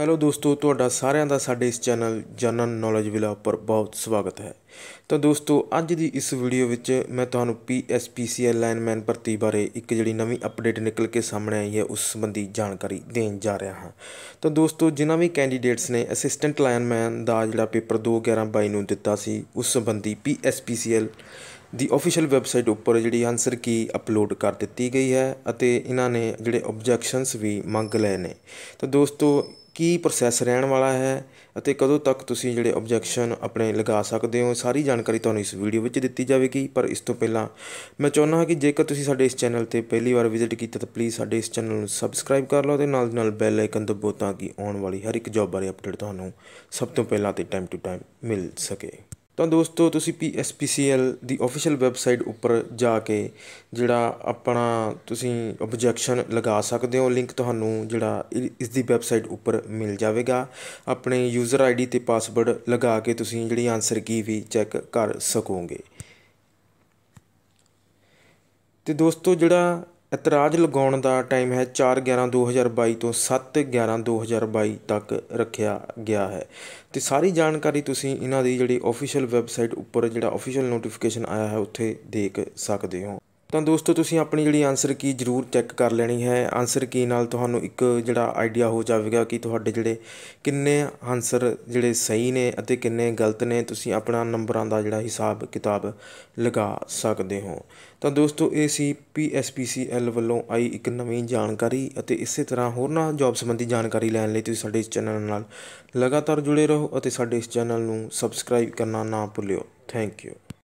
hello ਦੋਸਤੋ ਤੁਹਾਡਾ ਸਾਰਿਆਂ ਦਾ ਸਾਡੇ ਇਸ ਚੈਨਲ ਜਨਨ ਨੌਲੇਜ ਵਿਲਾ ਉੱਪਰ ਬਹੁਤ ਸਵਾਗਤ ਹੈ ਤਾਂ ਦੋਸਤੋ ਅੱਜ ਦੀ ਇਸ ਵੀਡੀਓ ਵਿੱਚ ਮੈਂ ਤੁਹਾਨੂੰ ਪੀਐਸਪੀਸੀਐਲ ਲਾਈਨਮੈਨ ਭਰਤੀ ਬਾਰੇ ਇੱਕ ਜਿਹੜੀ ਨਵੀਂ ਅਪਡੇਟ ਨਿਕਲ ਕੇ ਸਾਹਮਣੇ ਆਈ ਹੈ ਉਸ ਸੰਬੰਧੀ ਜਾਣਕਾਰੀ ਦੇਣ ਜਾ ਰਿਹਾ ਹਾਂ ਤਾਂ ਦੋਸਤੋ ਜਿਨ੍ਹਾਂ ਵੀ ਕੈਂਡੀਡੇਟਸ ਨੇ ਅਸਿਸਟੈਂਟ ਲਾਈਨਮੈਨ ਦਾ ਜਿਹੜਾ ਪੇਪਰ 21122 ਨੂੰ ਦਿੱਤਾ ਸੀ ਉਸ ਸੰਬੰਧੀ ਪੀਐਸਪੀਸੀਐਲ ਦੀ ਅਫੀਸ਼ੀਅਲ ਵੈਬਸਾਈਟ ਉੱਪਰ ਜਿਹੜੀ ਆਨਸਰ ਕੀ ਅਪਲੋਡ ਕਰ ਦਿੱਤੀ ਗਈ ਹੈ ਅਤੇ ਇਹਨਾਂ ਨੇ ਜਿਹੜੇ ਆਬਜੈਕਸ਼ਨਸ ਵੀ ਮੰਗ ਲਏ ਨੇ ਤਾਂ ਦੋਸਤੋ ਕੀ ਪ੍ਰੋਸੈਸ ਰਹਿਣ ਵਾਲਾ ਹੈ ਅਤੇ ਕਦੋਂ ਤੱਕ ਤੁਸੀਂ ਜਿਹੜੇ ਓਬਜੈਕਸ਼ਨ ਆਪਣੇ ਲਗਾ ਸਕਦੇ ਹੋ ਸਾਰੀ ਜਾਣਕਾਰੀ ਤੁਹਾਨੂੰ ਇਸ ਵੀਡੀਓ ਵਿੱਚ ਦਿੱਤੀ ਜਾਵੇਗੀ ਪਰ ਇਸ ਤੋਂ ਪਹਿਲਾਂ ਮੈਂ ਚਾਹੁੰਦਾ ਹਾਂ ਕਿ ਜੇਕਰ ਤੁਸੀਂ ਸਾਡੇ ਇਸ ਚੈਨਲ ਤੇ ਪਹਿਲੀ ਵਾਰ ਵਿਜ਼ਿਟ ਕੀਤਾ ਤਾਂ ਪਲੀਜ਼ ਸਾਡੇ ਇਸ ਚੈਨਲ ਨੂੰ ਸਬਸਕ੍ਰਾਈਬ ਕਰ ਲਓ ਤੇ ਨਾਲ ਦੀ ਨਾਲ ਬੈਲ ਆਈਕਨ ਦਬੋ ਤਾਂ ਕਿ ਆਉਣ ਵਾਲੀ ਹਰ ਇੱਕ ਜੌਬ ਬਾਰੇ ਅਪਡੇਟ ਤੁਹਾਨੂੰ ਸਭ ਤੋਂ ਪਹਿਲਾਂ ਤੇ ਟਾਈਮ ਟੂ ਟਾਈਮ ਮਿਲ ਸਕੇ ਤਾਂ ਦੋਸਤੋ ਤੁਸੀਂ ਪੀਐਸਪੀਸੀਐਲ ਦੀ ਅਫੀਸ਼ੀਅਲ ਵੈਬਸਾਈਟ ਉੱਪਰ ਜਾ ਕੇ ਜਿਹੜਾ ਆਪਣਾ ਤੁਸੀਂ ਆਬਜੈਕਸ਼ਨ ਲਗਾ ਸਕਦੇ ਹੋ ਲਿੰਕ ਤੁਹਾਨੂੰ ਜਿਹੜਾ ਇਸ ਦੀ ਵੈਬਸਾਈਟ ਉੱਪਰ ਮਿਲ ਜਾਵੇਗਾ ਆਪਣੇ ਯੂਜ਼ਰ ਆਈਡੀ ਤੇ ਪਾਸਵਰਡ ਲਗਾ ਕੇ ਤੁਸੀਂ ਜਿਹੜੀ ਆਨਸਰ ਕੀ ਵੀ ਚੈੱਕ ਕਰ ਸਕੋਗੇ ਤੇ ਦੋਸਤੋ ਜਿਹੜਾ ਇਤਰਾਜ਼ ਲਗਾਉਣ ਦਾ ਟਾਈਮ ਹੈ 4/11/2022 ਤੋਂ 7/11/2022 ਤੱਕ ਰੱਖਿਆ ਗਿਆ ਹੈ ਤੇ ਸਾਰੀ ਜਾਣਕਾਰੀ ਤੁਸੀਂ ਇਹਨਾਂ ਦੀ ਜਿਹੜੀ ਅਫੀਸ਼ੀਅਲ ਵੈਬਸਾਈਟ ਉੱਪਰ ਜਿਹੜਾ ਅਫੀਸ਼ੀਅਲ ਨੋਟੀਫਿਕੇਸ਼ਨ ਆਇਆ ਹੈ ਉੱਥੇ ਦੇਖ ਸਕਦੇ ਹੋ ਤਾਂ ਦੋਸਤੋ ਤੁਸੀਂ ਆਪਣੀ ਜਿਹੜੀ ਆਨਸਰ ਕੀ ਜ਼ਰੂਰ ਚੈੱਕ ਕਰ ਲੈਣੀ ਹੈ ਆਨਸਰ ਕੀ ਨਾਲ ਤੁਹਾਨੂੰ ਇੱਕ ਜਿਹੜਾ ਆਈਡੀਆ ਹੋ ਜਾਵੇਗਾ ਕਿ ਤੁਹਾਡੇ ਜਿਹੜੇ ਕਿੰਨੇ ਆਨਸਰ ਜਿਹੜੇ ਸਹੀ ਨੇ ਅਤੇ ਕਿੰਨੇ ਗਲਤ ਨੇ ਤੁਸੀਂ ਆਪਣਾ ਨੰਬਰਾਂ ਦਾ ਜਿਹੜਾ ਹਿਸਾਬ ਕਿਤਾਬ ਲਗਾ ਸਕਦੇ ਹੋ ਤਾਂ ਦੋਸਤੋ ਇਹ ਸੀ ਪੀਐਸਪੀਸੀਐਲ ਵੱਲੋਂ ਆਈ ਇੱਕ ਨਵੀਂ ਜਾਣਕਾਰੀ ਅਤੇ ਇਸੇ ਤਰ੍ਹਾਂ ਹੋਰਨਾਂ ਜੌਬ ਸੰਬੰਧੀ ਜਾਣਕਾਰੀ ਲੈਣ ਲਈ ਤੁਸੀਂ ਸਾਡੇ ਇਸ ਚੈਨਲ ਨਾਲ ਲਗਾਤਾਰ ਜੁੜੇ ਰਹੋ ਅਤੇ ਸਾਡੇ ਇਸ ਚੈਨਲ ਨੂੰ ਸਬਸਕ੍ਰਾਈਬ ਕਰਨਾ ਨਾ ਭੁੱਲਿਓ ਥੈਂਕ ਯੂ